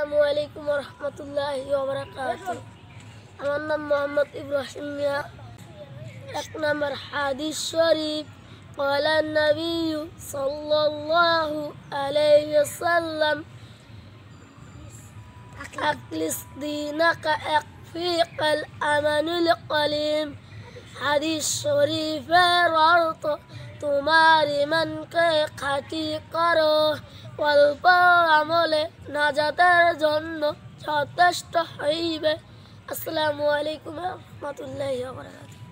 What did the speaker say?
السلام عليكم ورحمة الله وبركاته أنا محمد إبراهيم يا أكنا مرحادي الشريف قال النبي صلى الله عليه وسلم أكلس دينك أكفيق الأمن القليم حديث الشريف رارط تماري من كيقتي قروه والبار আমলে নাজাতের জন্য যথেষ্ট হইবে আসসালামু আলাইকুম রহমতুল্লাহ